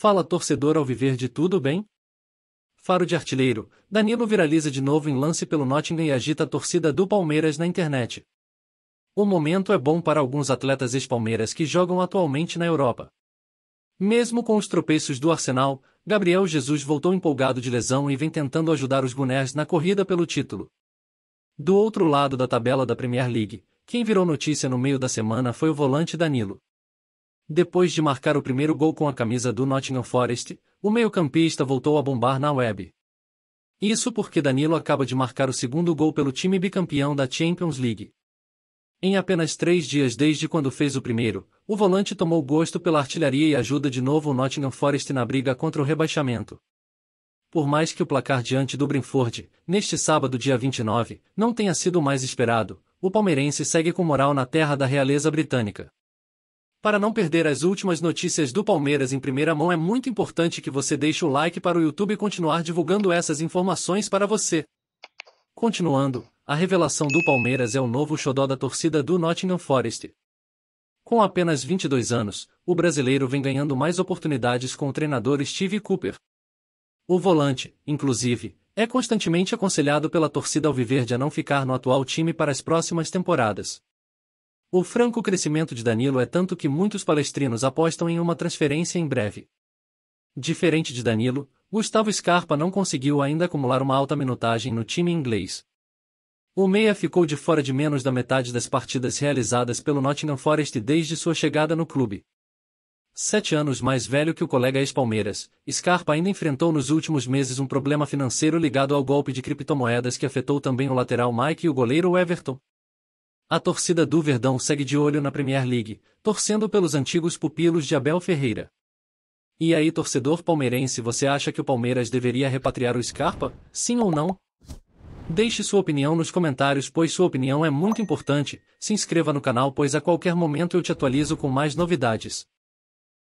Fala torcedor ao viver de tudo bem? Faro de artilheiro, Danilo viraliza de novo em lance pelo Nottingham e agita a torcida do Palmeiras na internet. O momento é bom para alguns atletas ex-Palmeiras que jogam atualmente na Europa. Mesmo com os tropeços do Arsenal, Gabriel Jesus voltou empolgado de lesão e vem tentando ajudar os Gunners na corrida pelo título. Do outro lado da tabela da Premier League, quem virou notícia no meio da semana foi o volante Danilo. Depois de marcar o primeiro gol com a camisa do Nottingham Forest, o meio-campista voltou a bombar na web. Isso porque Danilo acaba de marcar o segundo gol pelo time bicampeão da Champions League. Em apenas três dias desde quando fez o primeiro, o volante tomou gosto pela artilharia e ajuda de novo o Nottingham Forest na briga contra o rebaixamento. Por mais que o placar diante do Brinford, neste sábado dia 29, não tenha sido o mais esperado, o palmeirense segue com moral na terra da realeza britânica. Para não perder as últimas notícias do Palmeiras em primeira mão é muito importante que você deixe o like para o YouTube continuar divulgando essas informações para você. Continuando, a revelação do Palmeiras é o novo xodó da torcida do Nottingham Forest. Com apenas 22 anos, o brasileiro vem ganhando mais oportunidades com o treinador Steve Cooper. O volante, inclusive, é constantemente aconselhado pela torcida ao de a não ficar no atual time para as próximas temporadas. O franco crescimento de Danilo é tanto que muitos palestrinos apostam em uma transferência em breve. Diferente de Danilo, Gustavo Scarpa não conseguiu ainda acumular uma alta minutagem no time inglês. O meia ficou de fora de menos da metade das partidas realizadas pelo Nottingham Forest desde sua chegada no clube. Sete anos mais velho que o colega ex-Palmeiras, Scarpa ainda enfrentou nos últimos meses um problema financeiro ligado ao golpe de criptomoedas que afetou também o lateral Mike e o goleiro Everton. A torcida do Verdão segue de olho na Premier League, torcendo pelos antigos pupilos de Abel Ferreira. E aí, torcedor palmeirense, você acha que o Palmeiras deveria repatriar o Scarpa? Sim ou não? Deixe sua opinião nos comentários, pois sua opinião é muito importante. Se inscreva no canal, pois a qualquer momento eu te atualizo com mais novidades.